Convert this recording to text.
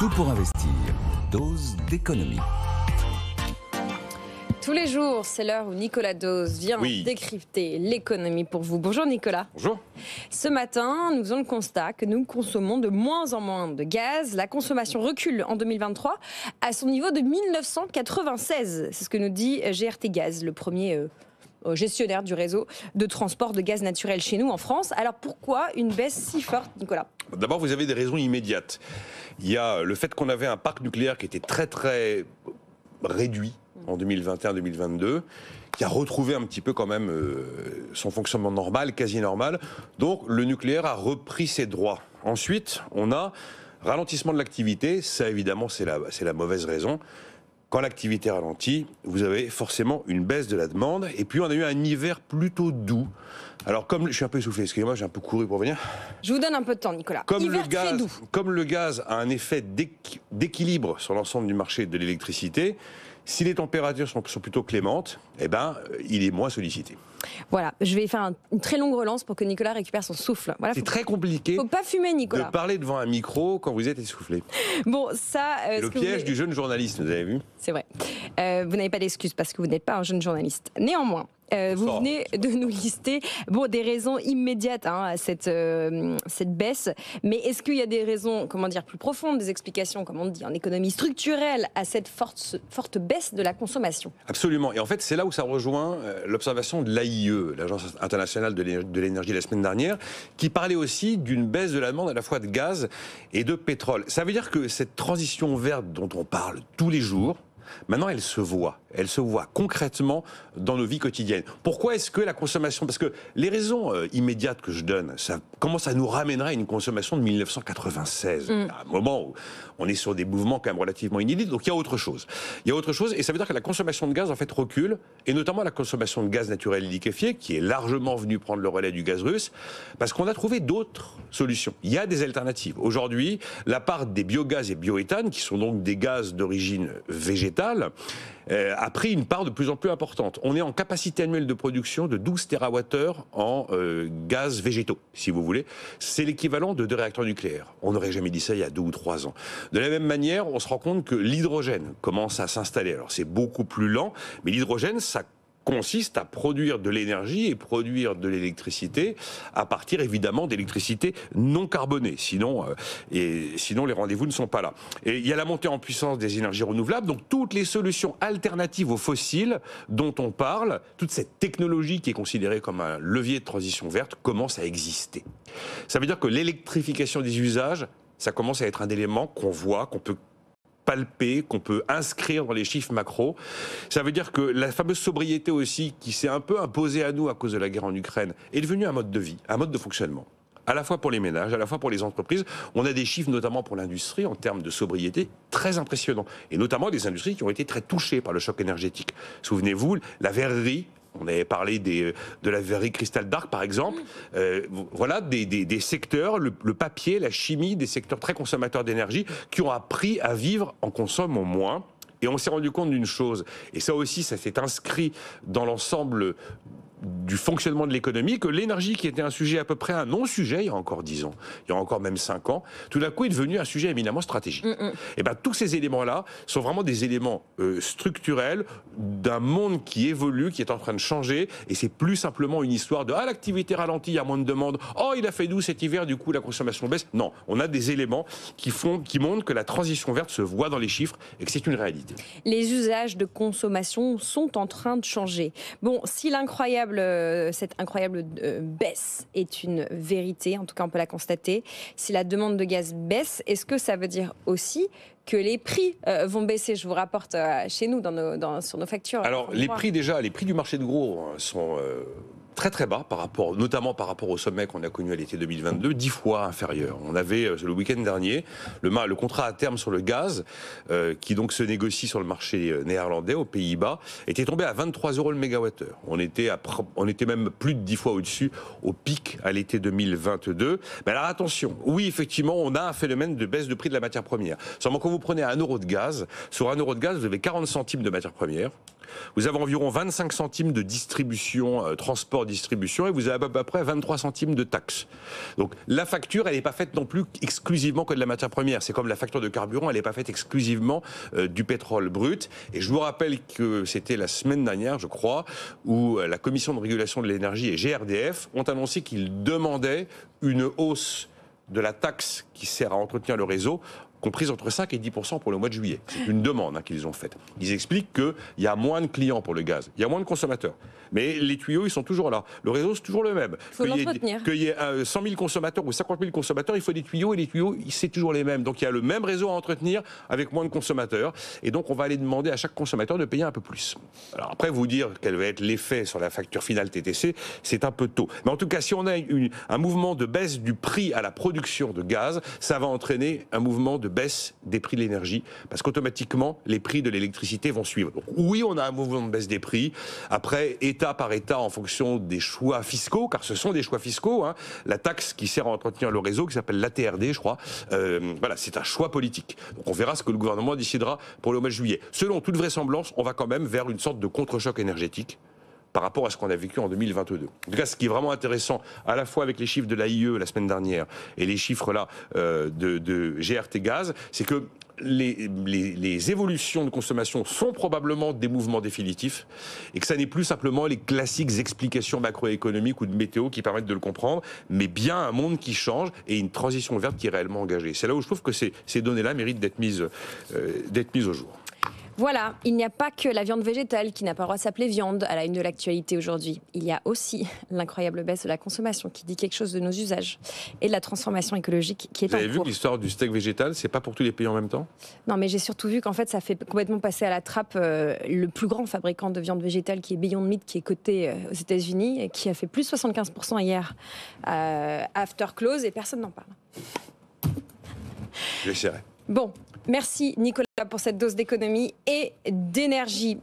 Tout pour investir. Dose d'économie. Tous les jours, c'est l'heure où Nicolas Dose vient décrypter l'économie pour vous. Bonjour Nicolas. Bonjour. Ce matin, nous avons le constat que nous consommons de moins en moins de gaz. La consommation recule en 2023 à son niveau de 1996. C'est ce que nous dit GRT Gaz, le premier euh, euh, gestionnaire du réseau de transport de gaz naturel chez nous en France. Alors pourquoi une baisse si forte, Nicolas D'abord, vous avez des raisons immédiates. Il y a le fait qu'on avait un parc nucléaire qui était très très réduit en 2021-2022, qui a retrouvé un petit peu quand même euh, son fonctionnement normal, quasi normal. Donc le nucléaire a repris ses droits. Ensuite, on a ralentissement de l'activité, ça évidemment c'est la, la mauvaise raison quand l'activité ralentit, vous avez forcément une baisse de la demande. Et puis, on a eu un hiver plutôt doux. Alors, comme je suis un peu essoufflé, excusez-moi, j'ai un peu couru pour venir. Je vous donne un peu de temps, Nicolas. Comme, le, gaz, a un effet d'équilibre sur l'ensemble du marché de l'électricité, si les températures sont, plutôt clémentes, eh ben, euh, il est moins sollicité. Voilà, je vais faire une très longue relance pour que Nicolas récupère son souffle. Voilà, c'est très compliqué. Faut pas fumer, Nicolas. De parler devant un micro quand vous êtes essoufflé. Bon, ça. Euh, le piège du jeune journaliste, vous avez vu c'est vrai. Euh, vous n'avez pas d'excuses parce que vous n'êtes pas un jeune journaliste. Néanmoins, euh, vous venez de nous lister bon, des raisons immédiates hein, à cette, euh, cette baisse, mais est-ce qu'il y a des raisons comment dire, plus profondes, des explications, comme on dit, en économie structurelle à cette forte, forte baisse de la consommation Absolument. Et en fait, c'est là où ça rejoint l'observation de l'AIE, l'Agence internationale de l'énergie, la semaine dernière, qui parlait aussi d'une baisse de la demande à la fois de gaz et de pétrole. Ça veut dire que cette transition verte dont on parle tous les jours, Maintenant, elle se voit. Elle se voit concrètement dans nos vies quotidiennes. Pourquoi est-ce que la consommation Parce que les raisons euh, immédiates que je donne, ça, comment ça nous ramènera à une consommation de 1996 mm. À un moment où on est sur des mouvements quand même relativement inédits. Donc il y a autre chose. Il y a autre chose, et ça veut dire que la consommation de gaz en fait recule, et notamment la consommation de gaz naturel liquéfié, qui est largement venue prendre le relais du gaz russe, parce qu'on a trouvé d'autres solutions. Il y a des alternatives. Aujourd'hui, la part des biogaz et bioéthane, qui sont donc des gaz d'origine végétale euh, a pris une part de plus en plus importante. On est en capacité annuelle de production de 12 TWh en euh, gaz végétaux, si vous voulez. C'est l'équivalent de deux réacteurs nucléaires. On n'aurait jamais dit ça il y a deux ou trois ans. De la même manière, on se rend compte que l'hydrogène commence à s'installer. Alors c'est beaucoup plus lent, mais l'hydrogène, ça consiste à produire de l'énergie et produire de l'électricité à partir évidemment d'électricité non carbonée. Sinon, euh, et sinon les rendez-vous ne sont pas là. Et il y a la montée en puissance des énergies renouvelables, donc toutes les solutions alternatives aux fossiles dont on parle, toute cette technologie qui est considérée comme un levier de transition verte commence à exister. Ça veut dire que l'électrification des usages, ça commence à être un élément qu'on voit, qu'on peut palper, qu'on peut inscrire dans les chiffres macro. Ça veut dire que la fameuse sobriété aussi, qui s'est un peu imposée à nous à cause de la guerre en Ukraine, est devenue un mode de vie, un mode de fonctionnement à la fois pour les ménages, à la fois pour les entreprises. On a des chiffres, notamment pour l'industrie, en termes de sobriété, très impressionnants. Et notamment des industries qui ont été très touchées par le choc énergétique. Souvenez-vous, la verrerie on avait parlé des, euh, de la verrerie Cristal Dark, par exemple. Euh, voilà des, secteurs, le, papier, la chimie, des secteurs très consommateurs d'énergie qui ont appris à vivre en consommant moins. Et on s'est rendu compte d'une chose, et ça aussi, ça s'est inscrit dans l'ensemble du fonctionnement de l'économie que l'énergie, qui était un sujet à peu près un non-sujet il y a encore dix ans, il y a encore même cinq ans, tout d'un coup est devenu un sujet éminemment stratégique. Mm, mm. Et eh ben tous ces éléments-là sont vraiment des éléments euh, structurels d'un monde qui évolue, qui est en train de changer, et c'est plus simplement une histoire de ah l'activité ralentie, il y a moins de demande, oh il a fait doux cet hiver, du coup la consommation baisse. Non, on a des éléments qui font, qui montrent que la transition verte se voit dans les chiffres et que c'est une réalité. Les usages de consommation sont en train de changer. Bon, si l'incroyable euh, euh, cette incroyable euh, baisse est une vérité, en tout cas on peut la constater. Si la demande de gaz baisse, est-ce que ça veut dire aussi que les prix euh, vont baisser Je vous rapporte chez nous, sur nos factures. Alors les prix déjà, les prix du marché de gros hein, sont très très bas par rapport, notamment par rapport au sommet qu'on a connu à l'été 2022, dix fois inférieur. On avait euh, le week-end dernier le, contrat à terme sur le gaz euh, qui donc se négocie sur le marché euh, néerlandais aux Pays-Bas était tombé à 23 euros le mégawattheure. On était on était même plus de dix fois au-dessus au pic à l'été 2022. Mais alors attention, oui effectivement on a un phénomène de baisse de prix de la matière première. Seulement quand vous prenez un euro de gaz, sur un euro de gaz vous avez 40 centimes de matière première vous avez environ 25 centimes de distribution, euh, transport, distribution, et vous avez à peu près 23 centimes de taxes. Donc la facture, elle n'est pas faite non plus exclusivement que de la matière première. C'est comme la facture de carburant, elle n'est pas faite exclusivement euh, du pétrole brut. Et je vous rappelle que c'était la semaine dernière, je crois, où euh, la Commission de régulation de l'énergie et GRDF ont annoncé qu'ils demandaient une hausse de la taxe qui sert à entretenir le réseau comprise entre 5 et 10 pour le mois de juillet. C'est une demande hein, qu'ils ont faite. Ils expliquent qu'il y a moins de clients pour le gaz, il y a moins de consommateurs. Mais les tuyaux, ils sont toujours là. Le réseau, c'est toujours le même. Qu'il y ait, y ait 100 euh, 000 consommateurs ou 50 000 consommateurs, il faut des tuyaux et les tuyaux, c'est toujours les mêmes. Donc il y a le même réseau à entretenir avec moins de consommateurs. Et donc on va aller demander à chaque consommateur de payer un peu plus. Alors après, vous dire quel va être l'effet sur la facture finale TTC, c'est un peu tôt. Mais en tout cas, si on a un mouvement de baisse du prix à la production de gaz, ça va entraîner un mouvement de baisse des prix de l'énergie, parce qu'automatiquement, les prix de l'électricité vont suivre. oui, on a un mouvement de baisse des prix. Après, État par État, en fonction des choix fiscaux, car ce sont des choix fiscaux, hein, la taxe qui sert à entretenir le réseau, qui s'appelle l'ATRD, je crois, euh, voilà, c'est un choix politique. Donc on verra ce que le gouvernement décidera pour le mois de juillet. Selon toute vraisemblance, on va quand même vers une sorte de contre-choc énergétique par rapport à ce qu'on a vécu en 2022. En tout cas, ce qui est vraiment intéressant, à la fois avec les chiffres de l'AIE la semaine dernière et les chiffres là euh, de, GRT Gaz, c'est que les, évolutions de consommation sont probablement des mouvements définitifs et que ça n'est plus simplement les classiques explications macroéconomiques ou de météo qui permettent de le comprendre, mais bien un monde qui change et une transition verte qui est réellement engagée. C'est là où je trouve que ces, données-là méritent d'être mises, euh, d'être mises au jour. Voilà, il n'y a pas que la viande végétale qui n'a pas le droit de s'appeler viande à la une de l'actualité aujourd'hui. Il y a aussi l'incroyable baisse de la consommation qui dit quelque chose de nos usages et de la transformation écologique qui est en cours. Vous avez vu l'histoire du steak végétal, c'est pas pour tous les pays en même temps Non, mais j'ai surtout vu qu'en fait, ça fait complètement passer à la trappe euh, le plus grand fabricant de viande végétale qui est Beyond Meat, qui est coté euh, aux États-Unis, et qui a fait plus 75% hier euh, after close et personne n'en parle. J'essaierai. Bon, Merci Nicolas pour cette dose d'économie et d'énergie.